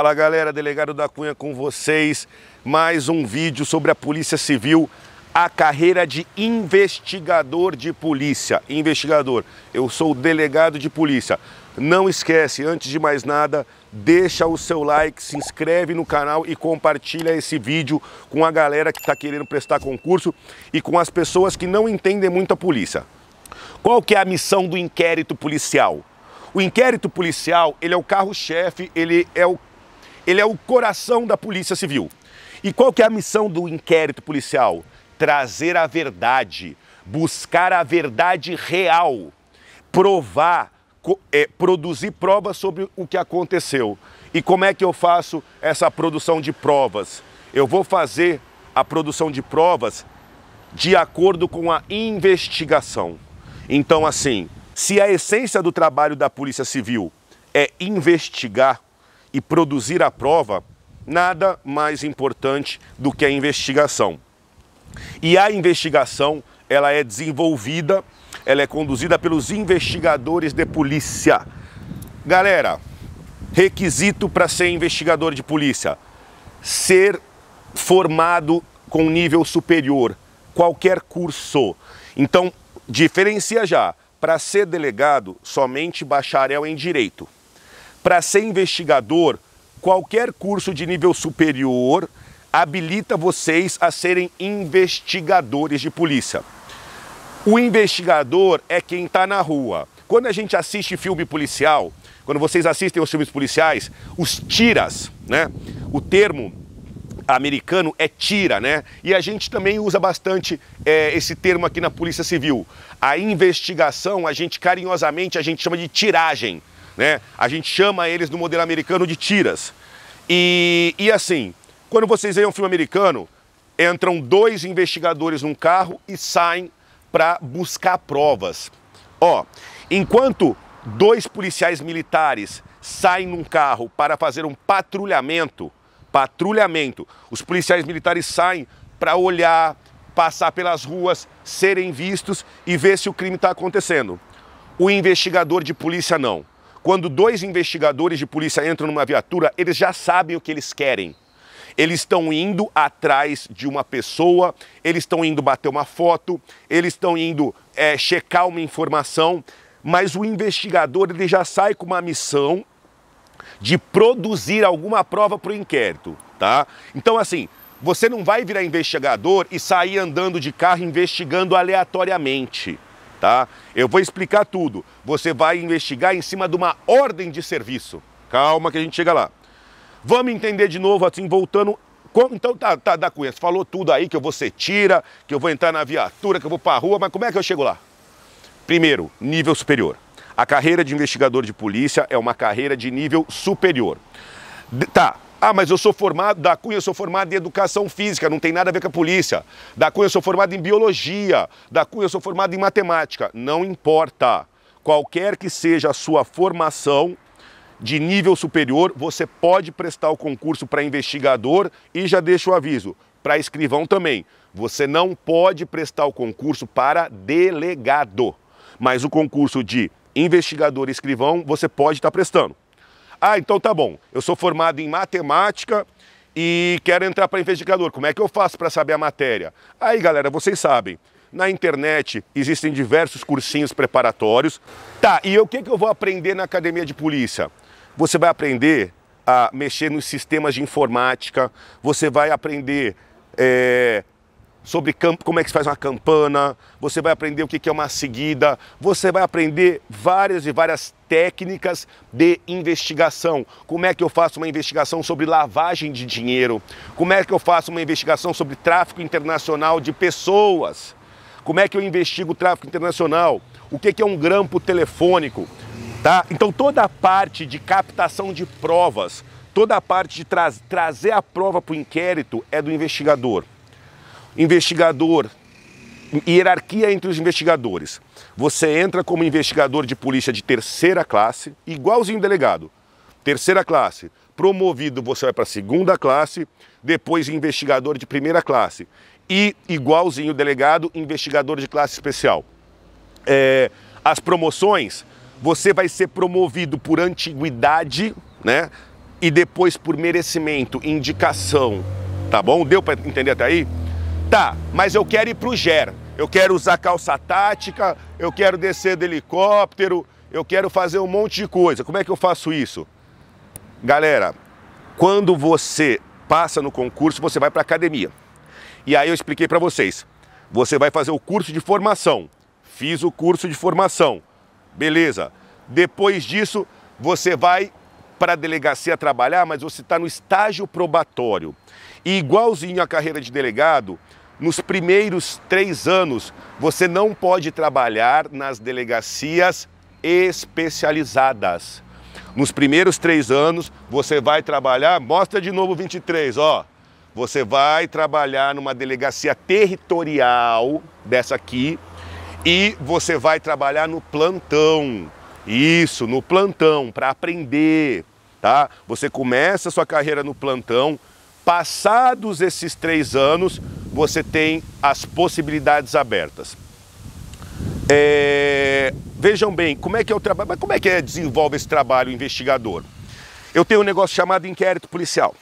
Fala galera, delegado da Cunha com vocês. Mais um vídeo sobre a Polícia Civil, a carreira de investigador de polícia. Investigador, eu sou delegado de polícia. Não esquece, antes de mais nada, deixa o seu like, se inscreve no canal e compartilha esse vídeo com a galera que está querendo prestar concurso e com as pessoas que não entendem muito a polícia. Qual que é a missão do inquérito policial? O inquérito policial, ele é o carro-chefe, ele é o ele é o coração da Polícia Civil. E qual que é a missão do inquérito policial? Trazer a verdade, buscar a verdade real, provar, é, produzir provas sobre o que aconteceu. E como é que eu faço essa produção de provas? Eu vou fazer a produção de provas de acordo com a investigação. Então, assim, se a essência do trabalho da Polícia Civil é investigar e produzir a prova, nada mais importante do que a investigação. E a investigação, ela é desenvolvida, ela é conduzida pelos investigadores de polícia. Galera, requisito para ser investigador de polícia: ser formado com nível superior, qualquer curso. Então, diferencia já, para ser delegado, somente bacharel em direito. Para ser investigador, qualquer curso de nível superior habilita vocês a serem investigadores de polícia. O investigador é quem está na rua. Quando a gente assiste filme policial, quando vocês assistem os filmes policiais, os tiras, né? O termo americano é tira, né? E a gente também usa bastante é, esse termo aqui na Polícia Civil. A investigação, a gente carinhosamente, a gente chama de tiragem né? A gente chama eles no modelo americano de tiras. E, e assim, quando vocês veem um filme americano, entram dois investigadores num carro e saem para buscar provas. Ó, enquanto dois policiais militares saem num carro para fazer um patrulhamento, patrulhamento, os policiais militares saem para olhar, passar pelas ruas, serem vistos e ver se o crime está acontecendo. O investigador de polícia não. Quando dois investigadores de polícia entram numa viatura, eles já sabem o que eles querem. Eles estão indo atrás de uma pessoa, eles estão indo bater uma foto, eles estão indo é, checar uma informação, mas o investigador ele já sai com uma missão de produzir alguma prova para o inquérito, tá? Então, assim, você não vai virar investigador e sair andando de carro investigando aleatoriamente tá? Eu vou explicar tudo. Você vai investigar em cima de uma ordem de serviço. Calma que a gente chega lá. Vamos entender de novo, assim, voltando. Então, tá, tá, da Cunha, você falou tudo aí que eu vou ser tira, que eu vou entrar na viatura, que eu vou pra rua, mas como é que eu chego lá? Primeiro, nível superior. A carreira de investigador de polícia é uma carreira de nível superior. Tá, ah, mas eu sou formado, da Cunha eu sou formado em educação física, não tem nada a ver com a polícia. Da Cunha eu sou formado em biologia, da Cunha eu sou formado em matemática. Não importa. Qualquer que seja a sua formação de nível superior, você pode prestar o concurso para investigador e já deixo o aviso, para escrivão também. Você não pode prestar o concurso para delegado, mas o concurso de investigador e escrivão você pode estar tá prestando. Ah, então tá bom, eu sou formado em matemática e quero entrar para investigador. Como é que eu faço para saber a matéria? Aí, galera, vocês sabem. Na internet existem diversos cursinhos preparatórios. Tá, e o que, que eu vou aprender na academia de polícia? Você vai aprender a mexer nos sistemas de informática, você vai aprender é, sobre como é que se faz uma campana, você vai aprender o que é uma seguida, você vai aprender várias e várias técnicas de investigação. Como é que eu faço uma investigação sobre lavagem de dinheiro? Como é que eu faço uma investigação sobre tráfico internacional de pessoas? Como é que eu investigo o tráfico internacional? O que é um grampo telefônico? Tá? Então toda a parte de captação de provas, toda a parte de tra trazer a prova para o inquérito é do investigador investigador, hierarquia entre os investigadores. Você entra como investigador de polícia de terceira classe, igualzinho delegado. Terceira classe, promovido você vai para segunda classe, depois investigador de primeira classe e igualzinho delegado, investigador de classe especial. É, as promoções, você vai ser promovido por antiguidade, né? E depois por merecimento, indicação, tá bom? Deu para entender até aí? Tá, mas eu quero ir para o GER. Eu quero usar calça tática, eu quero descer do helicóptero, eu quero fazer um monte de coisa. Como é que eu faço isso? Galera, quando você passa no concurso, você vai para academia. E aí eu expliquei para vocês. Você vai fazer o curso de formação. Fiz o curso de formação. Beleza. Depois disso, você vai para a delegacia trabalhar, mas você está no estágio probatório. E igualzinho à carreira de delegado, nos primeiros três anos, você não pode trabalhar nas delegacias especializadas. Nos primeiros três anos, você vai trabalhar, mostra de novo 23, ó. Você vai trabalhar numa delegacia territorial dessa aqui e você vai trabalhar no plantão. Isso, no plantão, para aprender, tá? Você começa a sua carreira no plantão, passados esses três anos, você tem as possibilidades abertas. É, vejam bem, como é que é o trabalho, como é que é, desenvolve esse trabalho investigador? Eu tenho um negócio chamado inquérito policial.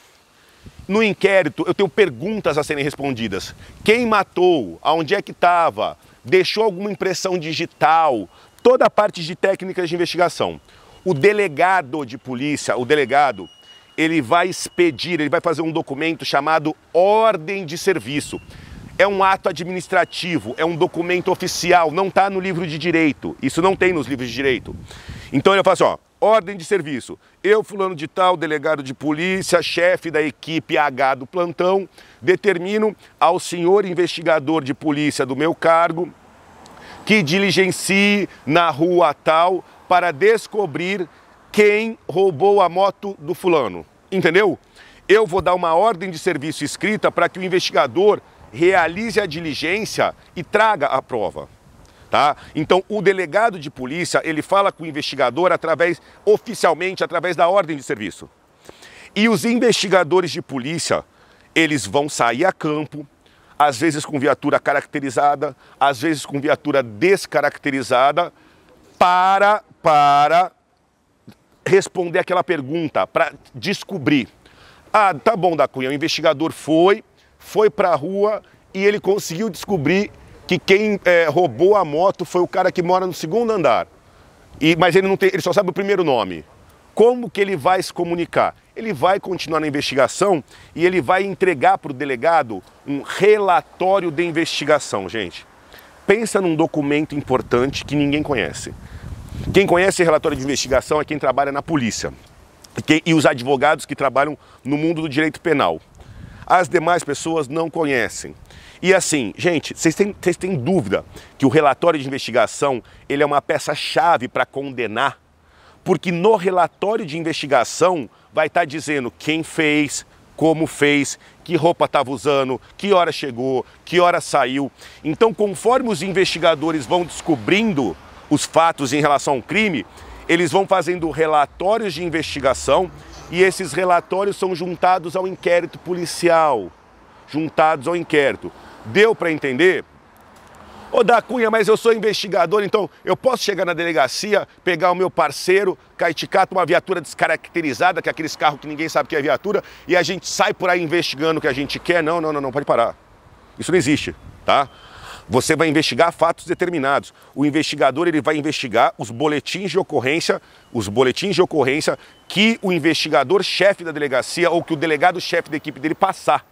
No inquérito, eu tenho perguntas a serem respondidas. Quem matou? Aonde é que estava? Deixou alguma impressão digital? Toda a parte de técnicas de investigação. O delegado de polícia, o delegado, ele vai expedir, ele vai fazer um documento chamado ordem de serviço. É um ato administrativo, é um documento oficial, não está no livro de direito. Isso não tem nos livros de direito. Então ele fala assim, ó, ordem de serviço. Eu, fulano de tal, delegado de polícia, chefe da equipe H do plantão, determino ao senhor investigador de polícia do meu cargo que diligencie na rua tal para descobrir quem roubou a moto do fulano. Entendeu? Eu vou dar uma ordem de serviço escrita para que o investigador realize a diligência e traga a prova. Tá? Então, o delegado de polícia, ele fala com o investigador através oficialmente através da ordem de serviço. E os investigadores de polícia, eles vão sair a campo, às vezes com viatura caracterizada, às vezes com viatura descaracterizada, para para responder aquela pergunta, para descobrir. Ah, tá bom, da Cunha, o investigador foi, foi para a rua e ele conseguiu descobrir que quem é, roubou a moto foi o cara que mora no segundo andar. E, mas ele, não tem, ele só sabe o primeiro nome. Como que ele vai se comunicar? Ele vai continuar na investigação e ele vai entregar para o delegado um relatório de investigação, gente. Pensa num documento importante que ninguém conhece. Quem conhece relatório de investigação é quem trabalha na polícia e os advogados que trabalham no mundo do direito penal. As demais pessoas não conhecem. E assim, gente, vocês têm, vocês têm dúvida que o relatório de investigação ele é uma peça-chave para condenar? Porque no relatório de investigação vai estar tá dizendo quem fez, como fez, que roupa estava usando, que hora chegou, que hora saiu. Então, conforme os investigadores vão descobrindo os fatos em relação ao crime, eles vão fazendo relatórios de investigação e esses relatórios são juntados ao inquérito policial. Juntados ao inquérito. Deu para entender? Ô da Cunha, mas eu sou investigador, então eu posso chegar na delegacia, pegar o meu parceiro, caeticato, uma viatura descaracterizada, que é aqueles carros que ninguém sabe que é viatura, e a gente sai por aí investigando o que a gente quer? Não, não, não, não, pode parar. Isso não existe, tá? Você vai investigar fatos determinados. O investigador ele vai investigar os boletins de ocorrência, os boletins de ocorrência que o investigador chefe da delegacia ou que o delegado chefe da equipe dele passar.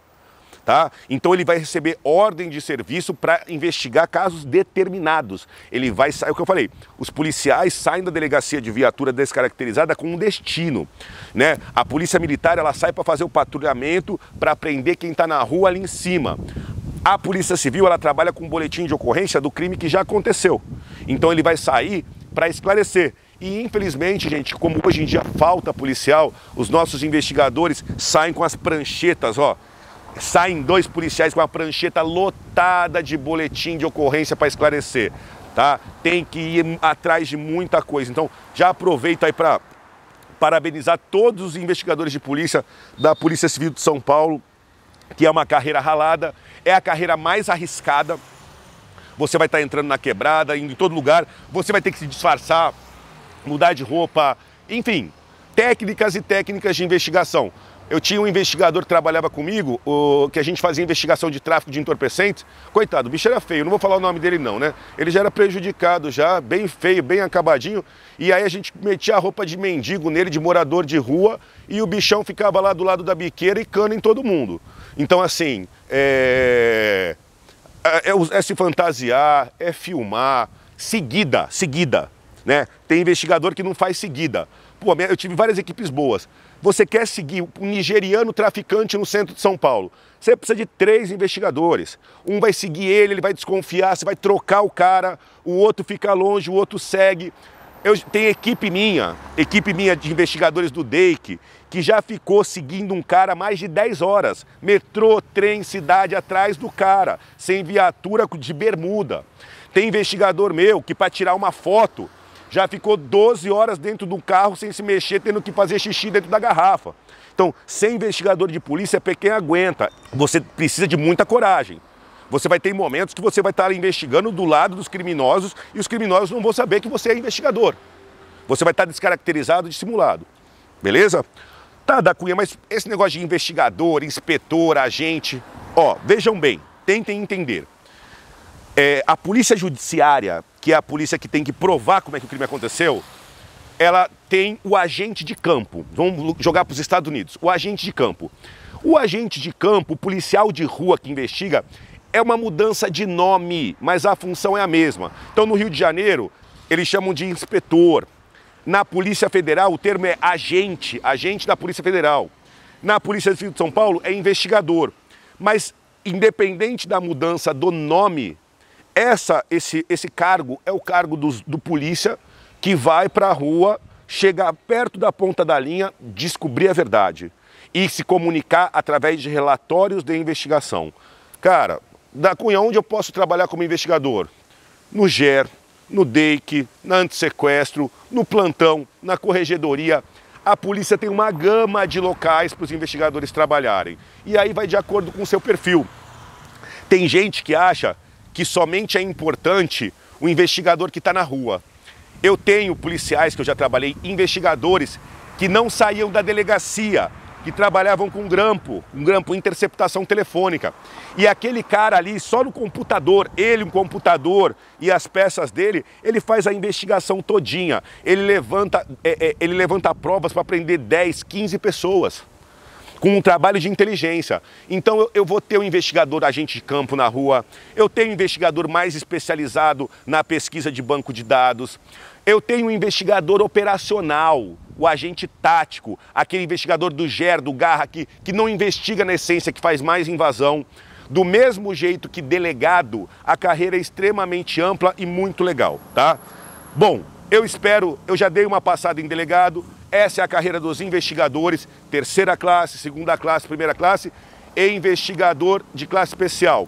Tá? Então ele vai receber ordem de serviço para investigar casos determinados. Ele vai sair, é o que eu falei, os policiais saem da delegacia de viatura descaracterizada com um destino, né? A polícia militar ela sai para fazer o patrulhamento, para prender quem está na rua ali em cima. A Polícia Civil ela trabalha com um boletim de ocorrência do crime que já aconteceu. Então ele vai sair para esclarecer. E infelizmente, gente, como hoje em dia falta policial, os nossos investigadores saem com as pranchetas, ó. Saem dois policiais com a prancheta lotada de boletim de ocorrência para esclarecer, tá? Tem que ir atrás de muita coisa. Então, já aproveita aí para parabenizar todos os investigadores de polícia da Polícia Civil de São Paulo que é uma carreira ralada, é a carreira mais arriscada. Você vai estar entrando na quebrada, indo em todo lugar, você vai ter que se disfarçar, mudar de roupa, enfim, técnicas e técnicas de investigação. Eu tinha um investigador que trabalhava comigo, o, que a gente fazia investigação de tráfico de entorpecentes. Coitado, o bicho era feio, não vou falar o nome dele não, né? Ele já era prejudicado, já, bem feio, bem acabadinho. E aí a gente metia a roupa de mendigo nele, de morador de rua, e o bichão ficava lá do lado da biqueira e cana em todo mundo. Então, assim, é, é, é, é se fantasiar, é filmar, seguida, seguida né? Tem investigador que não faz seguida. Pô, eu tive várias equipes boas. Você quer seguir um nigeriano traficante no centro de São Paulo? Você precisa de três investigadores. Um vai seguir ele, ele vai desconfiar, você vai trocar o cara, o outro fica longe, o outro segue. Eu, tem equipe minha, equipe minha de investigadores do DEIC, que já ficou seguindo um cara mais de 10 horas. Metrô, trem, cidade atrás do cara, sem viatura de bermuda. Tem investigador meu que para tirar uma foto já ficou 12 horas dentro do carro sem se mexer, tendo que fazer xixi dentro da garrafa. Então, ser investigador de polícia é pequeno aguenta. Você precisa de muita coragem. Você vai ter momentos que você vai estar investigando do lado dos criminosos e os criminosos não vão saber que você é investigador. Você vai estar descaracterizado, dissimulado. Beleza? Tá, da Cunha, mas esse negócio de investigador, inspetor, agente. Ó, vejam bem, tentem entender. É, a polícia judiciária que é a polícia que tem que provar como é que o crime aconteceu, ela tem o agente de campo. Vamos jogar para os Estados Unidos. O agente de campo. O agente de campo, o policial de rua que investiga, é uma mudança de nome, mas a função é a mesma. Então, no Rio de Janeiro, eles chamam de inspetor. Na Polícia Federal, o termo é agente, agente da Polícia Federal. Na Polícia Civil de São Paulo, é investigador. Mas, independente da mudança do nome, essa, esse, esse cargo é o cargo dos, do polícia que vai para a rua, chegar perto da ponta da linha, descobrir a verdade e se comunicar através de relatórios de investigação. Cara, da Cunha, onde eu posso trabalhar como investigador? No GER, no DEIC, na antissequestro, no plantão, na corregedoria. A polícia tem uma gama de locais para os investigadores trabalharem. E aí vai de acordo com o seu perfil. Tem gente que acha que somente é importante o investigador que está na rua. Eu tenho policiais que eu já trabalhei, investigadores que não saíam da delegacia, que trabalhavam com grampo, um grampo interceptação telefônica. E aquele cara ali, só no computador, ele, um computador e as peças dele, ele faz a investigação todinha. Ele levanta, é, é, ele levanta provas para prender 10, 15 pessoas com um trabalho de inteligência. Então eu, eu vou ter um investigador agente de campo na rua, eu tenho um investigador mais especializado na pesquisa de banco de dados, eu tenho um investigador operacional, o agente tático, aquele investigador do GER, do Garra, que, que não investiga na essência, que faz mais invasão. Do mesmo jeito que delegado, a carreira é extremamente ampla e muito legal, tá? Bom, eu espero, eu já dei uma passada em delegado, essa é a carreira dos investigadores, terceira classe, segunda classe, primeira classe e investigador de classe especial.